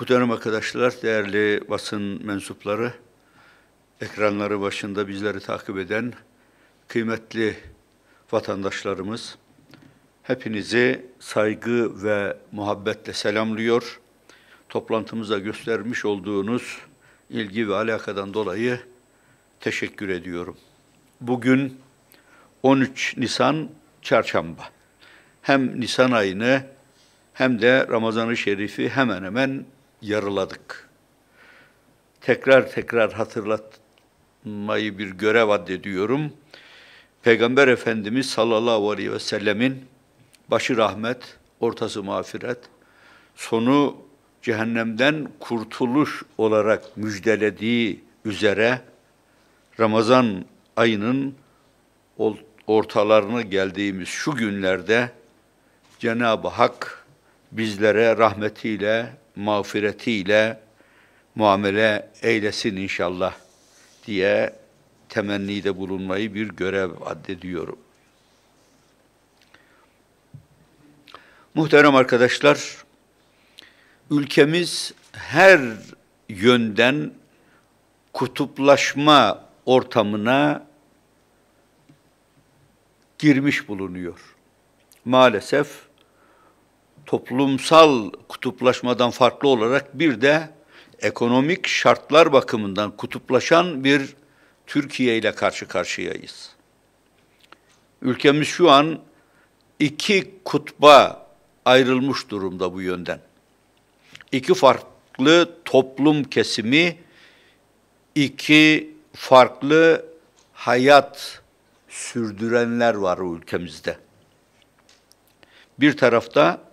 Bu dönem arkadaşlar, değerli basın mensupları, ekranları başında bizleri takip eden kıymetli vatandaşlarımız, hepinizi saygı ve muhabbetle selamlıyor. Toplantımıza göstermiş olduğunuz ilgi ve alakadan dolayı teşekkür ediyorum. Bugün 13 Nisan Çarşamba. Hem Nisan ayını hem de Ramazan-ı Şerif'i hemen hemen yarıladık. Tekrar tekrar hatırlatmayı bir görev addediyorum. Peygamber Efendimiz sallallahu aleyhi ve sellemin başı rahmet, ortası mağfiret, sonu cehennemden kurtuluş olarak müjdelediği üzere Ramazan ayının ortalarına geldiğimiz şu günlerde Cenab-ı Hak bizlere rahmetiyle, mağfiretiyle muamele eylesin inşallah diye temennide bulunmayı bir görev addediyorum. Muhterem arkadaşlar, ülkemiz her yönden kutuplaşma ortamına girmiş bulunuyor. Maalesef toplumsal kutuplaşmadan farklı olarak bir de ekonomik şartlar bakımından kutuplaşan bir Türkiye ile karşı karşıyayız. Ülkemiz şu an iki kutba ayrılmış durumda bu yönden. İki farklı toplum kesimi, iki farklı hayat sürdürenler var ülkemizde. Bir tarafta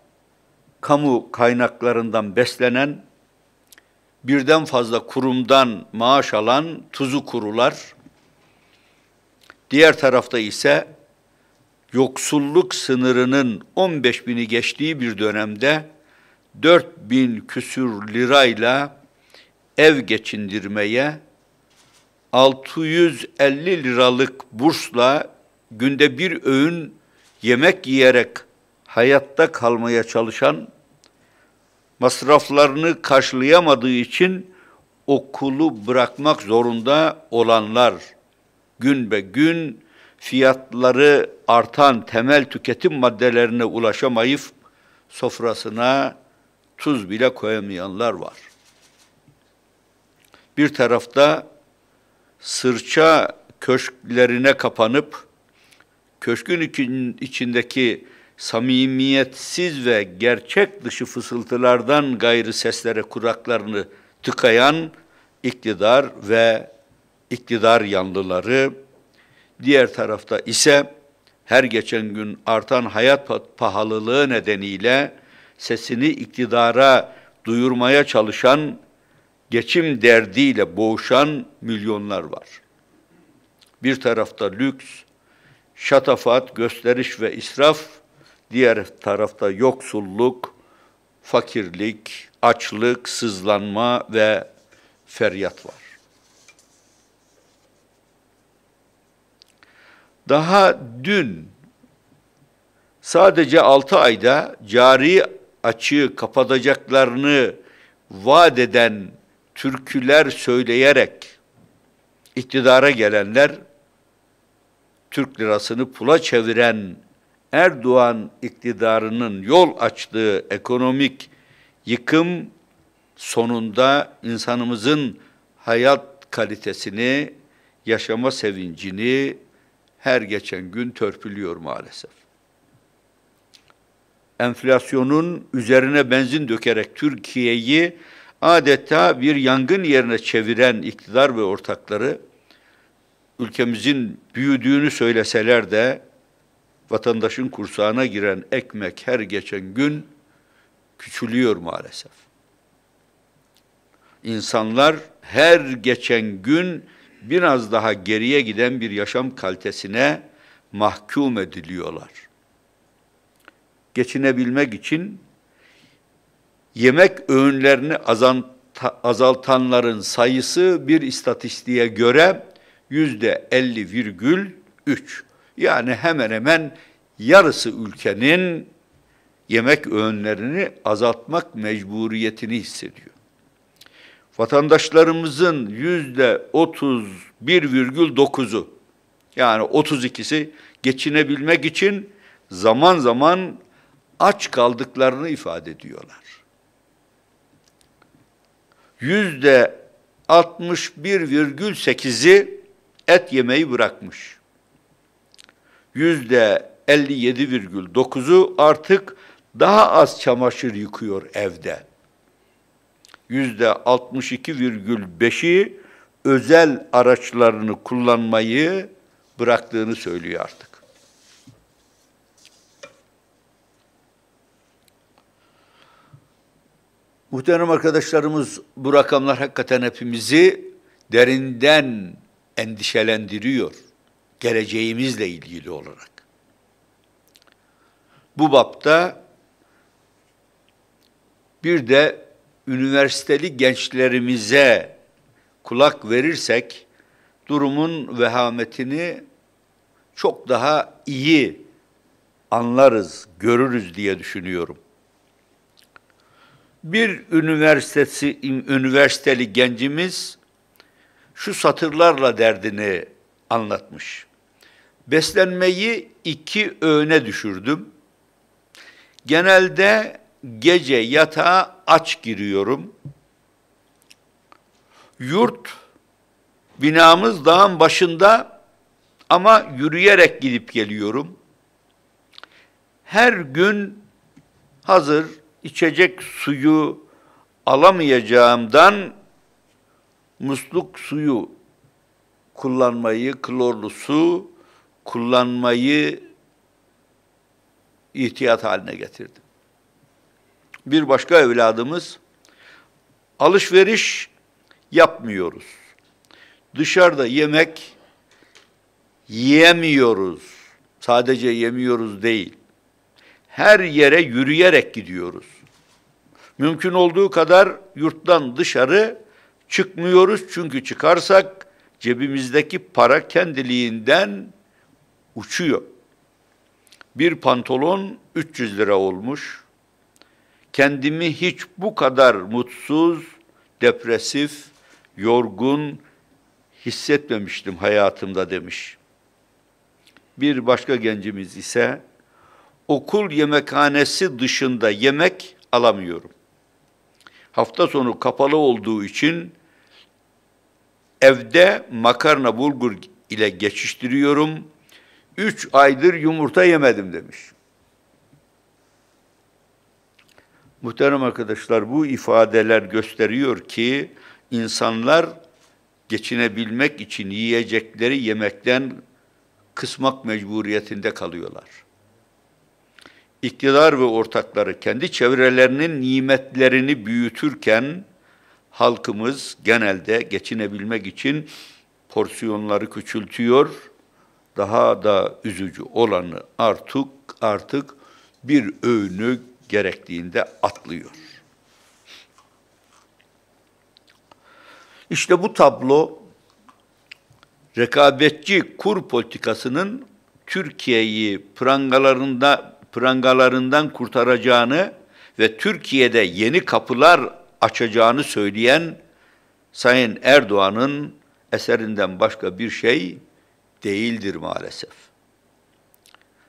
kamu kaynaklarından beslenen, birden fazla kurumdan maaş alan tuzu kurular, diğer tarafta ise yoksulluk sınırının 15 bini geçtiği bir dönemde 4 bin küsür lirayla ev geçindirmeye 650 liralık bursla günde bir öğün yemek yiyerek hayatta kalmaya çalışan masraflarını karşılayamadığı için okulu bırakmak zorunda olanlar gün be gün fiyatları artan temel tüketim maddelerine ulaşamayıp sofrasına tuz bile koyamayanlar var. Bir tarafta sırça köşklerine kapanıp köşkün içindeki samimiyetsiz ve gerçek dışı fısıltılardan gayrı seslere kuraklarını tıkayan iktidar ve iktidar yanlıları, diğer tarafta ise her geçen gün artan hayat pahalılığı nedeniyle sesini iktidara duyurmaya çalışan, geçim derdiyle boğuşan milyonlar var. Bir tarafta lüks, şatafat, gösteriş ve israf, diğer tarafta yoksulluk, fakirlik, açlık, sızlanma ve feryat var. Daha dün sadece 6 ayda cari açığı kapatacaklarını vaat eden türküler söyleyerek iktidara gelenler Türk lirasını pula çeviren Erdoğan iktidarının yol açtığı ekonomik yıkım sonunda insanımızın hayat kalitesini, yaşama sevincini her geçen gün törpülüyor maalesef. Enflasyonun üzerine benzin dökerek Türkiye'yi adeta bir yangın yerine çeviren iktidar ve ortakları ülkemizin büyüdüğünü söyleseler de vatandaşın kursağına giren ekmek her geçen gün küçülüyor maalesef. İnsanlar her geçen gün biraz daha geriye giden bir yaşam kalitesine mahkum ediliyorlar. Geçinebilmek için yemek öğünlerini azaltanların sayısı bir istatistiğe göre yüzde 50,3. Yani hemen hemen yarısı ülkenin yemek öğünlerini azaltmak mecburiyetini hissediyor. Vatandaşlarımızın yüzde 31,9'u yani 32'si geçinebilmek için zaman zaman aç kaldıklarını ifade ediyorlar. Yüzde 61,8'i et yemeyi bırakmış yüzde 57,9'u artık daha az çamaşır yıkıyor evde. Yüzde 62,5'i özel araçlarını kullanmayı bıraktığını söylüyor artık. Muhterem arkadaşlarımız bu rakamlar hakikaten hepimizi derinden endişelendiriyor geleceğimizle ilgili olarak. Bu bapta bir de üniversiteli gençlerimize kulak verirsek durumun vehametini çok daha iyi anlarız, görürüz diye düşünüyorum. Bir üniversitesi üniversiteli gencimiz şu satırlarla derdini anlatmış. Beslenmeyi iki öğüne düşürdüm. Genelde gece yatağa aç giriyorum. Yurt binamız dağın başında ama yürüyerek gidip geliyorum. Her gün hazır içecek suyu alamayacağımdan musluk suyu kullanmayı, klorlu su kullanmayı ihtiyat haline getirdim. Bir başka evladımız alışveriş yapmıyoruz. Dışarıda yemek yiyemiyoruz. Sadece yemiyoruz değil. Her yere yürüyerek gidiyoruz. Mümkün olduğu kadar yurttan dışarı çıkmıyoruz çünkü çıkarsak cebimizdeki para kendiliğinden uçuyor. Bir pantolon 300 lira olmuş. Kendimi hiç bu kadar mutsuz, depresif, yorgun hissetmemiştim hayatımda demiş. Bir başka gencimiz ise okul yemekhanesi dışında yemek alamıyorum. Hafta sonu kapalı olduğu için evde makarna bulgur ile geçiştiriyorum. Üç aydır yumurta yemedim demiş. Muhterem arkadaşlar bu ifadeler gösteriyor ki insanlar geçinebilmek için yiyecekleri yemekten kısmak mecburiyetinde kalıyorlar. İktidar ve ortakları kendi çevrelerinin nimetlerini büyütürken halkımız genelde geçinebilmek için porsiyonları küçültüyor daha da üzücü olanı artık artık bir öğünü gerektiğinde atlıyor. İşte bu tablo rekabetçi kur politikasının Türkiye'yi prangalarında prangalarından kurtaracağını ve Türkiye'de yeni kapılar açacağını söyleyen Sayın Erdoğan'ın eserinden başka bir şey değildir maalesef.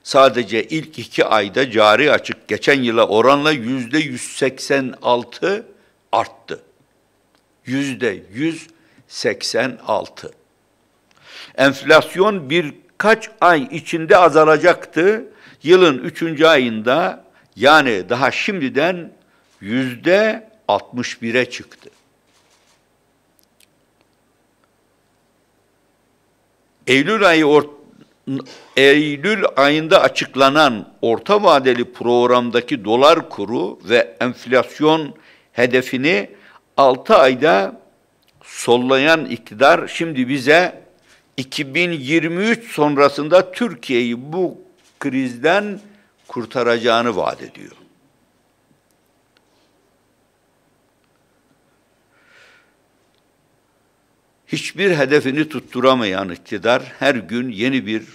Sadece ilk iki ayda cari açık geçen yıla oranla yüzde 186 arttı. Yüzde 186. Enflasyon birkaç ay içinde azalacaktı. Yılın üçüncü ayında yani daha şimdiden yüzde 61'e çıktı. Eylül ayı or Eylül ayında açıklanan orta vadeli programdaki dolar kuru ve enflasyon hedefini 6 ayda sollayan iktidar şimdi bize 2023 sonrasında Türkiye'yi bu krizden kurtaracağını vaat ediyor. hiçbir hedefini tutturamayan iktidar her gün yeni bir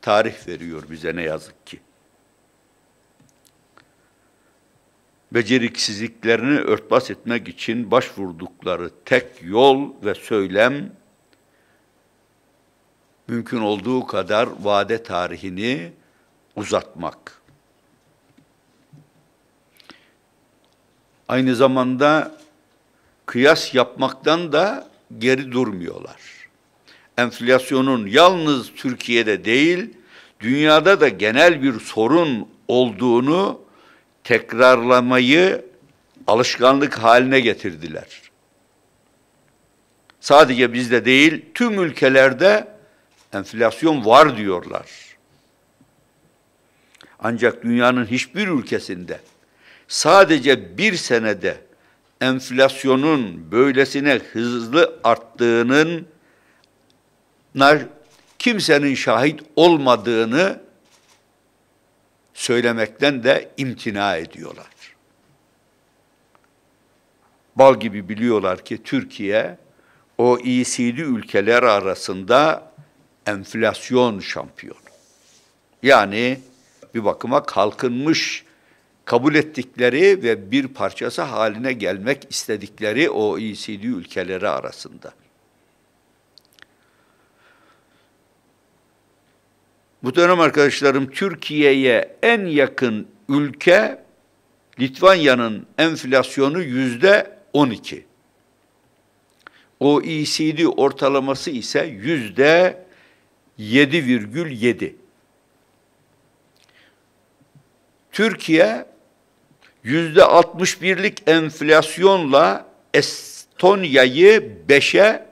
tarih veriyor bize ne yazık ki. Beceriksizliklerini örtbas etmek için başvurdukları tek yol ve söylem mümkün olduğu kadar vade tarihini uzatmak. Aynı zamanda kıyas yapmaktan da geri durmuyorlar. Enflasyonun yalnız Türkiye'de değil, dünyada da genel bir sorun olduğunu tekrarlamayı alışkanlık haline getirdiler. Sadece bizde değil, tüm ülkelerde enflasyon var diyorlar. Ancak dünyanın hiçbir ülkesinde sadece bir senede enflasyonun böylesine hızlı arttığının kimsenin şahit olmadığını söylemekten de imtina ediyorlar. Bal gibi biliyorlar ki Türkiye o OECD ülkeler arasında enflasyon şampiyonu. Yani bir bakıma kalkınmış kabul ettikleri ve bir parçası haline gelmek istedikleri o OECD ülkeleri arasında. Bu dönem arkadaşlarım Türkiye'ye en yakın ülke Litvanya'nın enflasyonu yüzde 12. OECD ortalaması ise yüzde 7,7. Türkiye yüzde altmış enflasyonla Estonya'yı beşe,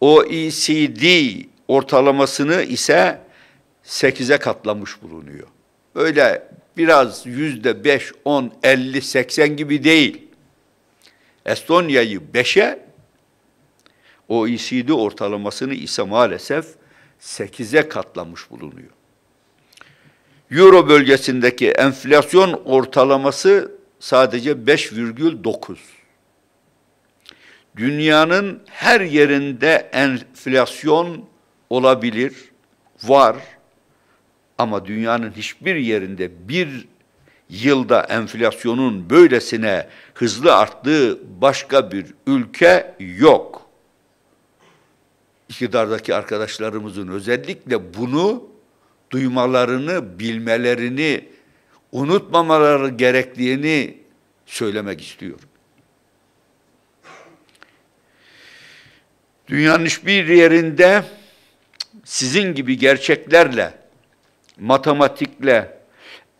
OECD ortalamasını ise sekize katlamış bulunuyor. Öyle biraz yüzde beş, on, elli, seksen gibi değil. Estonya'yı beşe, OECD ortalamasını ise maalesef sekize katlamış bulunuyor. Euro bölgesindeki enflasyon ortalaması sadece 5,9. Dünyanın her yerinde enflasyon olabilir, var ama dünyanın hiçbir yerinde bir yılda enflasyonun böylesine hızlı arttığı başka bir ülke yok. İktidardaki arkadaşlarımızın özellikle bunu duymalarını, bilmelerini, unutmamaları gerektiğini söylemek istiyor. Dünyanın hiçbir yerinde sizin gibi gerçeklerle, matematikle,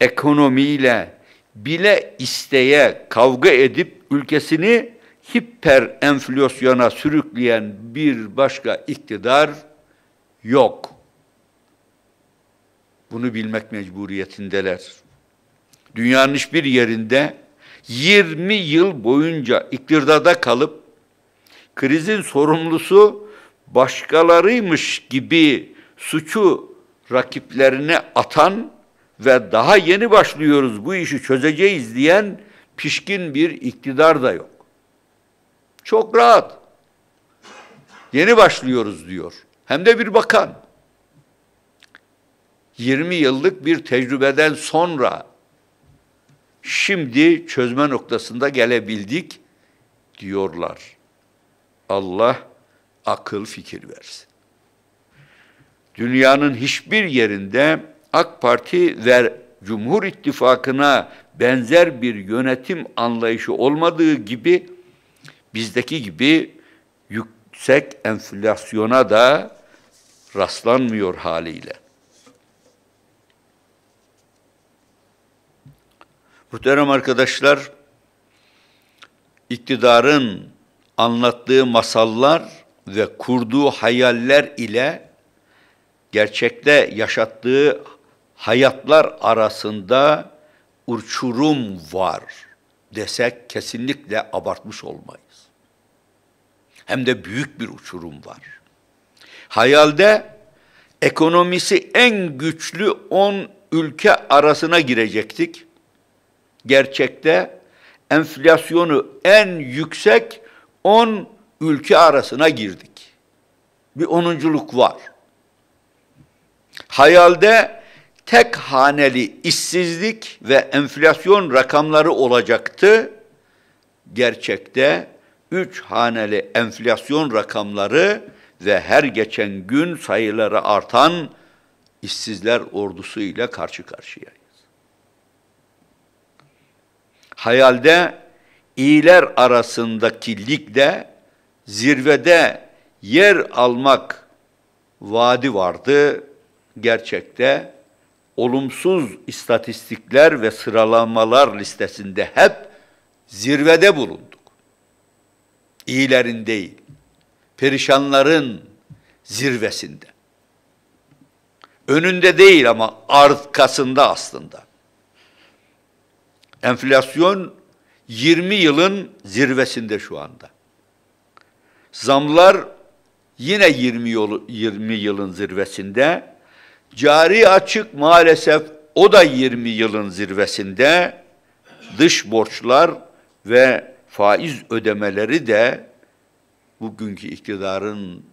ekonomiyle bile isteye kavga edip ülkesini hiper enflasyona sürükleyen bir başka iktidar yok. Bunu bilmek mecburiyetindeler. Dünyanın hiçbir yerinde 20 yıl boyunca iktidarda kalıp krizin sorumlusu başkalarıymış gibi suçu rakiplerine atan ve daha yeni başlıyoruz bu işi çözeceğiz diyen pişkin bir iktidar da yok. Çok rahat. Yeni başlıyoruz diyor. Hem de bir bakan. 20 yıllık bir tecrübeden sonra şimdi çözme noktasında gelebildik diyorlar. Allah akıl fikir versin. Dünyanın hiçbir yerinde AK Parti ve Cumhur İttifakı'na benzer bir yönetim anlayışı olmadığı gibi bizdeki gibi yüksek enflasyona da rastlanmıyor haliyle. Muhterem arkadaşlar, iktidarın anlattığı masallar ve kurduğu hayaller ile gerçekte yaşattığı hayatlar arasında uçurum var desek kesinlikle abartmış olmayız. Hem de büyük bir uçurum var. Hayalde ekonomisi en güçlü 10 ülke arasına girecektik gerçekte enflasyonu en yüksek 10 ülke arasına girdik. Bir onunculuk var. Hayalde tek haneli işsizlik ve enflasyon rakamları olacaktı. Gerçekte üç haneli enflasyon rakamları ve her geçen gün sayıları artan işsizler ile karşı karşıyayız hayalde iyiler arasındaki ligde zirvede yer almak vaadi vardı. Gerçekte olumsuz istatistikler ve sıralamalar listesinde hep zirvede bulunduk. İyilerin değil, perişanların zirvesinde. Önünde değil ama arkasında aslında. Enflasyon 20 yılın zirvesinde şu anda. Zamlar yine 20 yolu 20 yılın zirvesinde. Cari açık maalesef o da 20 yılın zirvesinde. Dış borçlar ve faiz ödemeleri de bugünkü iktidarın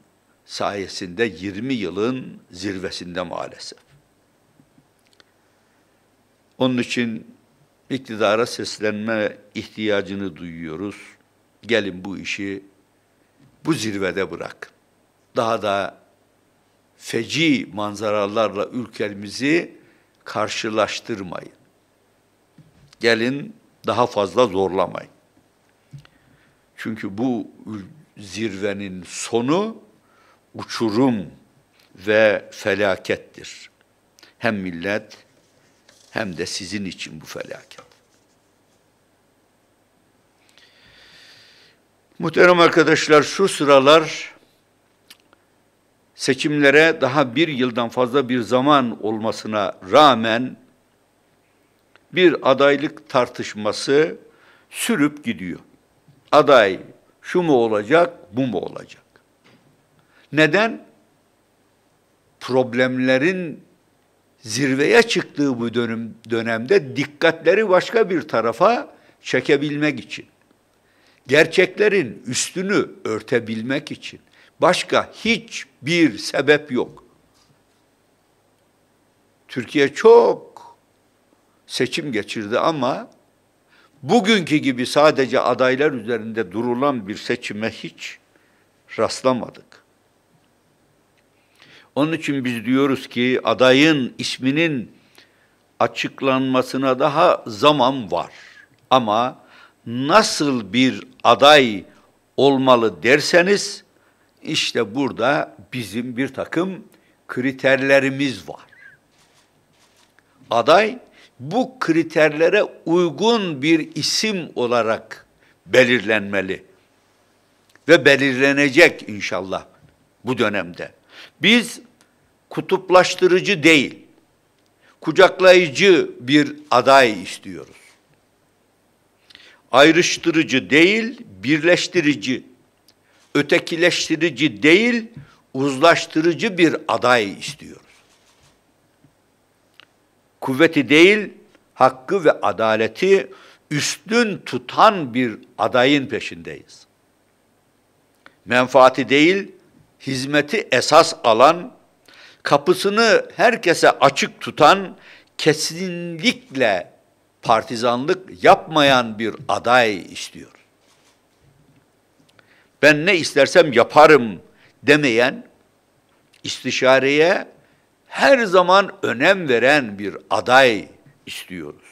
sayesinde 20 yılın zirvesinde maalesef. Onun için iktidara seslenme ihtiyacını duyuyoruz. Gelin bu işi bu zirvede bırak. Daha da feci manzaralarla ülkemizi karşılaştırmayın. Gelin daha fazla zorlamayın. Çünkü bu zirvenin sonu uçurum ve felakettir. Hem millet hem de sizin için bu felaket. Muhterem arkadaşlar şu sıralar seçimlere daha bir yıldan fazla bir zaman olmasına rağmen bir adaylık tartışması sürüp gidiyor. Aday şu mu olacak, bu mu olacak? Neden? Problemlerin zirveye çıktığı bu dönüm, dönemde dikkatleri başka bir tarafa çekebilmek için, gerçeklerin üstünü örtebilmek için başka hiçbir sebep yok. Türkiye çok seçim geçirdi ama bugünkü gibi sadece adaylar üzerinde durulan bir seçime hiç rastlamadık. Onun için biz diyoruz ki adayın isminin açıklanmasına daha zaman var. Ama nasıl bir aday olmalı derseniz işte burada bizim bir takım kriterlerimiz var. Aday bu kriterlere uygun bir isim olarak belirlenmeli ve belirlenecek inşallah bu dönemde. Biz kutuplaştırıcı değil, kucaklayıcı bir aday istiyoruz. Ayrıştırıcı değil, birleştirici, ötekileştirici değil, uzlaştırıcı bir aday istiyoruz. Kuvveti değil, hakkı ve adaleti üstün tutan bir adayın peşindeyiz. Menfaati değil, hizmeti esas alan kapısını herkese açık tutan, kesinlikle partizanlık yapmayan bir aday istiyor. Ben ne istersem yaparım demeyen, istişareye her zaman önem veren bir aday istiyoruz.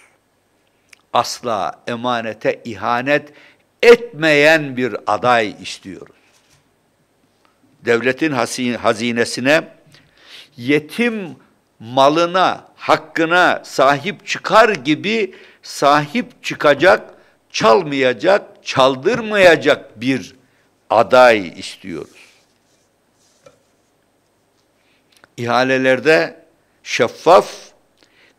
Asla emanete ihanet etmeyen bir aday istiyoruz. Devletin hazinesine yetim malına, hakkına sahip çıkar gibi sahip çıkacak, çalmayacak, çaldırmayacak bir aday istiyoruz. İhalelerde şeffaf,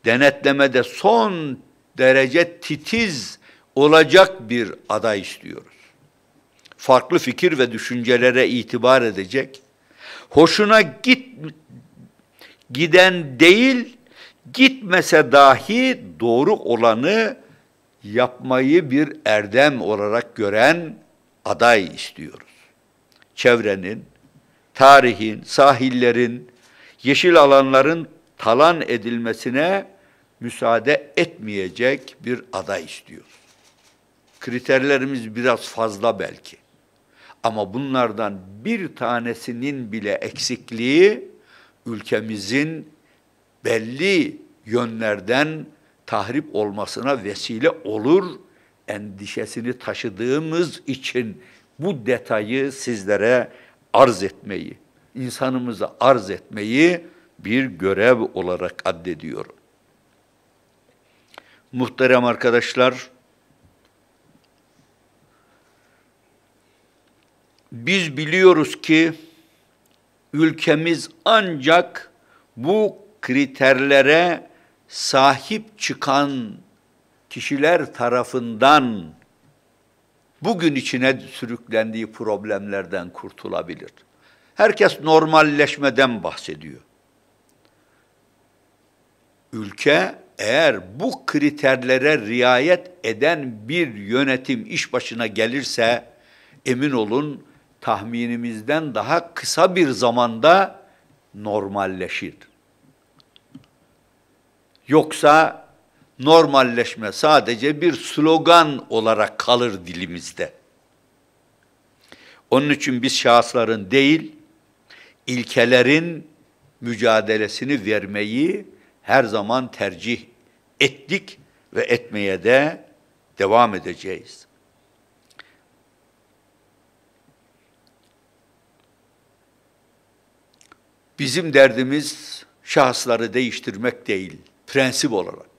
denetlemede son derece titiz olacak bir aday istiyoruz. Farklı fikir ve düşüncelere itibar edecek, hoşuna git giden değil, gitmese dahi doğru olanı yapmayı bir erdem olarak gören aday istiyoruz. Çevrenin, tarihin, sahillerin, yeşil alanların talan edilmesine müsaade etmeyecek bir aday istiyoruz. Kriterlerimiz biraz fazla belki. Ama bunlardan bir tanesinin bile eksikliği ülkemizin belli yönlerden tahrip olmasına vesile olur endişesini taşıdığımız için bu detayı sizlere arz etmeyi, insanımıza arz etmeyi bir görev olarak addediyorum. Muhterem arkadaşlar, biz biliyoruz ki ülkemiz ancak bu kriterlere sahip çıkan kişiler tarafından bugün içine sürüklendiği problemlerden kurtulabilir. Herkes normalleşmeden bahsediyor. Ülke eğer bu kriterlere riayet eden bir yönetim iş başına gelirse emin olun tahminimizden daha kısa bir zamanda normalleşir. Yoksa normalleşme sadece bir slogan olarak kalır dilimizde. Onun için biz şahısların değil, ilkelerin mücadelesini vermeyi her zaman tercih ettik ve etmeye de devam edeceğiz. Bizim derdimiz şahısları değiştirmek değil, prensip olarak.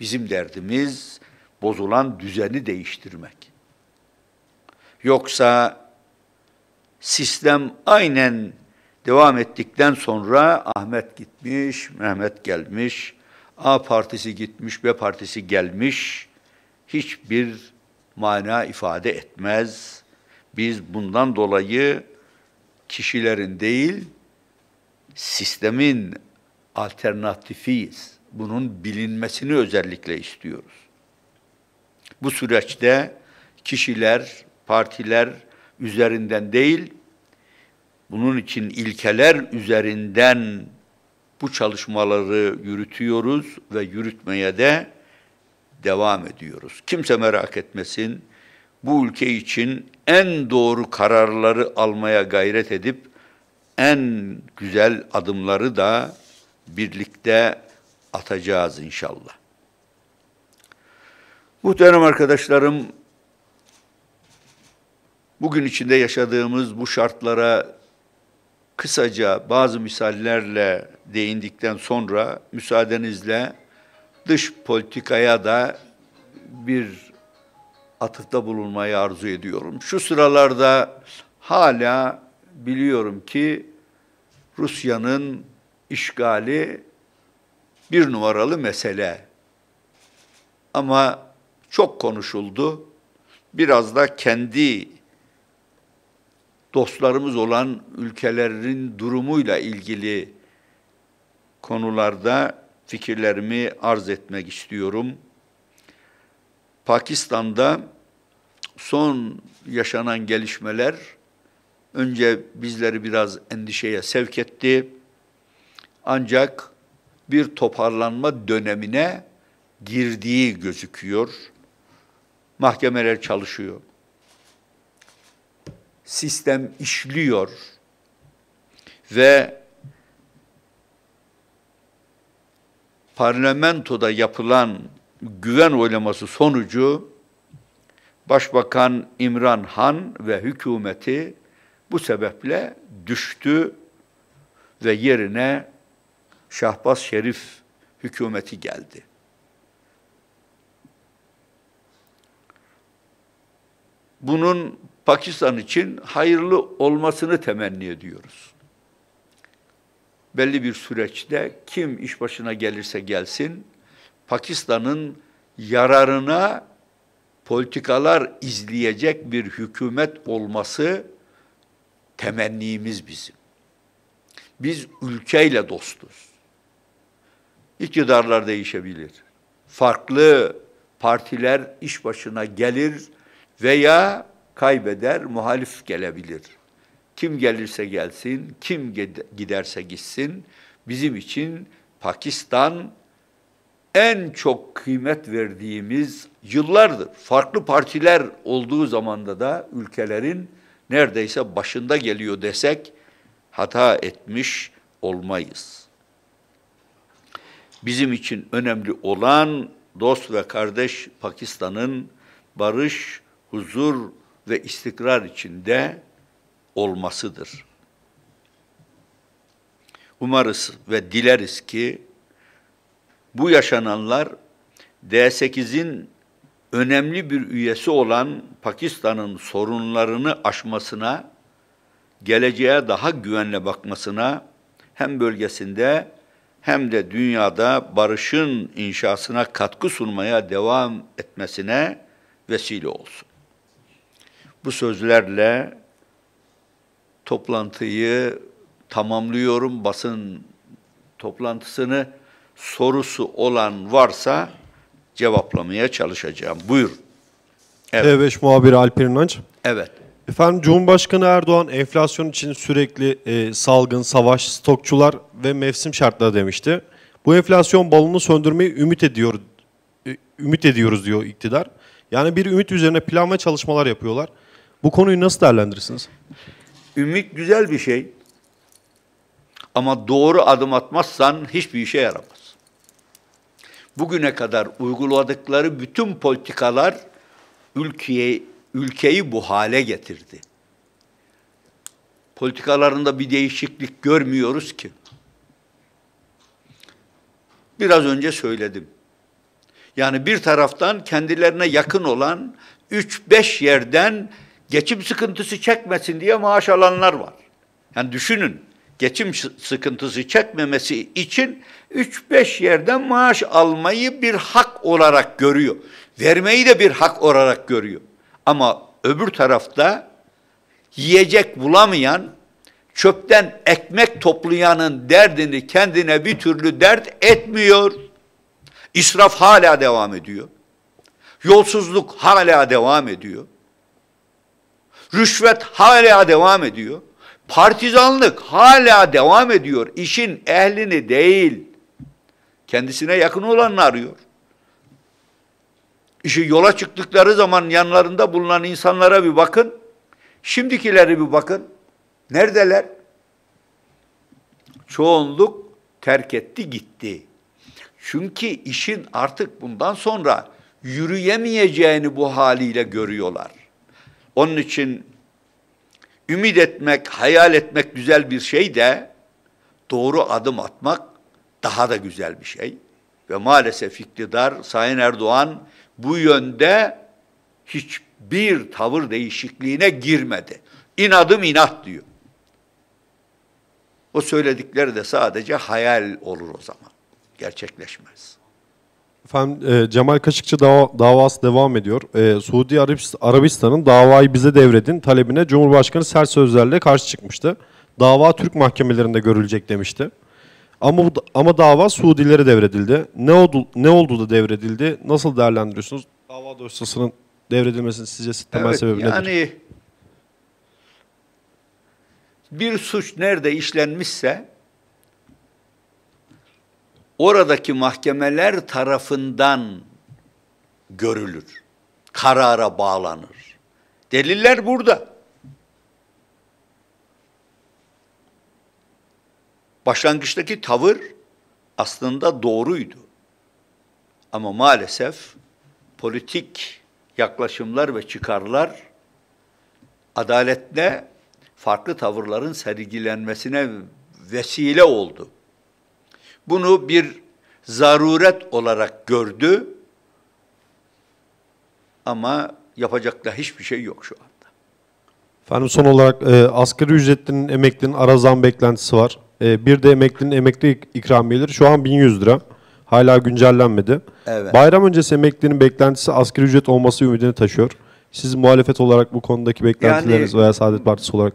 Bizim derdimiz bozulan düzeni değiştirmek. Yoksa sistem aynen devam ettikten sonra Ahmet gitmiş, Mehmet gelmiş, A partisi gitmiş, B partisi gelmiş. Hiçbir mana ifade etmez. Biz bundan dolayı kişilerin değil, sistemin alternatifiyiz. Bunun bilinmesini özellikle istiyoruz. Bu süreçte kişiler, partiler üzerinden değil, bunun için ilkeler üzerinden bu çalışmaları yürütüyoruz ve yürütmeye de devam ediyoruz. Kimse merak etmesin. Bu ülke için en doğru kararları almaya gayret edip en güzel adımları da birlikte atacağız inşallah. Muhterem arkadaşlarım, bugün içinde yaşadığımız bu şartlara kısaca bazı misallerle değindikten sonra müsaadenizle dış politikaya da bir atıfta bulunmayı arzu ediyorum. Şu sıralarda hala biliyorum ki Rusya'nın işgali bir numaralı mesele. Ama çok konuşuldu. Biraz da kendi dostlarımız olan ülkelerin durumuyla ilgili konularda fikirlerimi arz etmek istiyorum. Pakistan'da son yaşanan gelişmeler önce bizleri biraz endişeye sevk etti. Ancak bir toparlanma dönemine girdiği gözüküyor. Mahkemeler çalışıyor. Sistem işliyor ve parlamentoda yapılan güven oylaması sonucu Başbakan İmran Han ve hükümeti bu sebeple düştü ve yerine Şahbaz Şerif hükümeti geldi. Bunun Pakistan için hayırlı olmasını temenni ediyoruz. Belli bir süreçte kim iş başına gelirse gelsin, Pakistan'ın yararına politikalar izleyecek bir hükümet olması temennimiz bizim. Biz ülkeyle dostuz. İktidarlar değişebilir. Farklı partiler iş başına gelir veya kaybeder, muhalif gelebilir. Kim gelirse gelsin, kim giderse gitsin bizim için Pakistan en çok kıymet verdiğimiz yıllardır. Farklı partiler olduğu zamanda da ülkelerin neredeyse başında geliyor desek hata etmiş olmayız. Bizim için önemli olan dost ve kardeş Pakistan'ın barış, huzur ve istikrar içinde olmasıdır. Umarız ve dileriz ki bu yaşananlar D8'in önemli bir üyesi olan Pakistan'ın sorunlarını aşmasına, geleceğe daha güvenle bakmasına hem bölgesinde hem de dünyada barışın inşasına katkı sunmaya devam etmesine vesile olsun. Bu sözlerle toplantıyı tamamlıyorum. Basın toplantısını sorusu olan varsa cevaplamaya çalışacağım. Buyurun. Evet. TV5 muhabiri Alper İnanç. Evet. Efendim Cumhurbaşkanı Erdoğan enflasyon için sürekli e, salgın, savaş, stokçular ve mevsim şartları demişti. Bu enflasyon balonunu söndürmeyi ümit ediyor e, ümit ediyoruz diyor iktidar. Yani bir ümit üzerine plan ve çalışmalar yapıyorlar. Bu konuyu nasıl değerlendirirsiniz? Ümit güzel bir şey. Ama doğru adım atmazsan hiçbir işe yaramaz bugüne kadar uyguladıkları bütün politikalar ülkeyi, ülkeyi bu hale getirdi. Politikalarında bir değişiklik görmüyoruz ki. Biraz önce söyledim. Yani bir taraftan kendilerine yakın olan 3-5 yerden geçim sıkıntısı çekmesin diye maaş alanlar var. Yani düşünün geçim sıkıntısı çekmemesi için 3-5 yerden maaş almayı bir hak olarak görüyor. Vermeyi de bir hak olarak görüyor. Ama öbür tarafta yiyecek bulamayan, çöpten ekmek toplayanın derdini kendine bir türlü dert etmiyor. İsraf hala devam ediyor. Yolsuzluk hala devam ediyor. Rüşvet hala devam ediyor. Partizanlık hala devam ediyor. İşin ehlini değil, kendisine yakın olanı arıyor. İşi yola çıktıkları zaman yanlarında bulunan insanlara bir bakın. Şimdikileri bir bakın. Neredeler? Çoğunluk terk etti gitti. Çünkü işin artık bundan sonra yürüyemeyeceğini bu haliyle görüyorlar. Onun için Ümit etmek, hayal etmek güzel bir şey de doğru adım atmak daha da güzel bir şey. Ve maalesef iktidar Sayın Erdoğan bu yönde hiçbir tavır değişikliğine girmedi. İnadım inat diyor. O söyledikleri de sadece hayal olur o zaman. Gerçekleşmez. Efendim, e, Cemal Kaşıkçı dava, davası devam ediyor. E, Suudi Arabistan'ın davayı bize devredin talebine Cumhurbaşkanı sert sözlerle karşı çıkmıştı. Dava Türk mahkemelerinde görülecek demişti. Ama ama dava Suudilere devredildi. Ne oldu ne oldu da devredildi? Nasıl değerlendiriyorsunuz? Dava dosyasının devredilmesinin sizce temel evet, sebebi yani, nedir? Yani bir suç nerede işlenmişse oradaki mahkemeler tarafından görülür. Karara bağlanır. Deliller burada. Başlangıçtaki tavır aslında doğruydu. Ama maalesef politik yaklaşımlar ve çıkarlar adaletle farklı tavırların sergilenmesine vesile oldu. Bunu bir zaruret olarak gördü ama yapacak da hiçbir şey yok şu anda. Efendim son olarak e, asgari ücretlinin emeklinin ara zam beklentisi var. E, bir de emeklinin emekli ikramiyeleri şu an 1100 lira. Hala güncellenmedi. Evet. Bayram öncesi emeklinin beklentisi asgari ücret olması ümidini taşıyor. Siz muhalefet olarak bu konudaki beklentileriniz yani, veya Saadet Partisi olarak?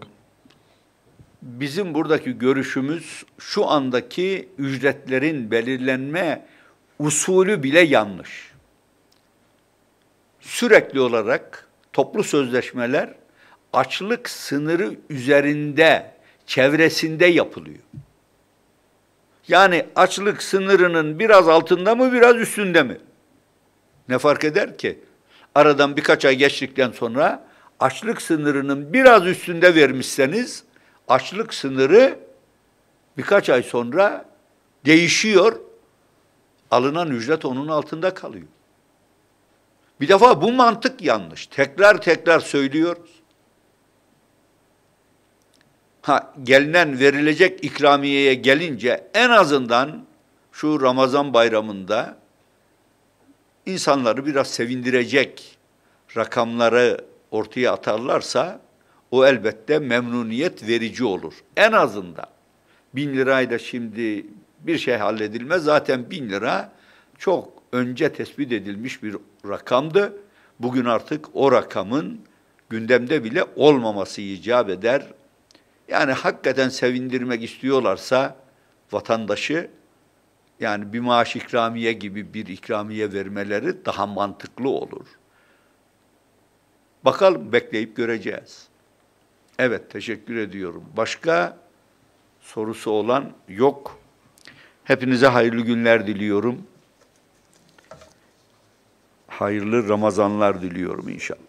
bizim buradaki görüşümüz şu andaki ücretlerin belirlenme usulü bile yanlış. Sürekli olarak toplu sözleşmeler açlık sınırı üzerinde, çevresinde yapılıyor. Yani açlık sınırının biraz altında mı, biraz üstünde mi? Ne fark eder ki? Aradan birkaç ay geçtikten sonra açlık sınırının biraz üstünde vermişseniz açlık sınırı birkaç ay sonra değişiyor. Alınan ücret onun altında kalıyor. Bir defa bu mantık yanlış. Tekrar tekrar söylüyoruz. Ha, gelinen verilecek ikramiyeye gelince en azından şu Ramazan bayramında insanları biraz sevindirecek rakamları ortaya atarlarsa o elbette memnuniyet verici olur. En azından bin lirayla şimdi bir şey halledilmez. Zaten bin lira çok önce tespit edilmiş bir rakamdı. Bugün artık o rakamın gündemde bile olmaması icap eder. Yani hakikaten sevindirmek istiyorlarsa vatandaşı yani bir maaş ikramiye gibi bir ikramiye vermeleri daha mantıklı olur. Bakalım bekleyip göreceğiz. Evet, teşekkür ediyorum. Başka sorusu olan yok. Hepinize hayırlı günler diliyorum. Hayırlı Ramazanlar diliyorum inşallah.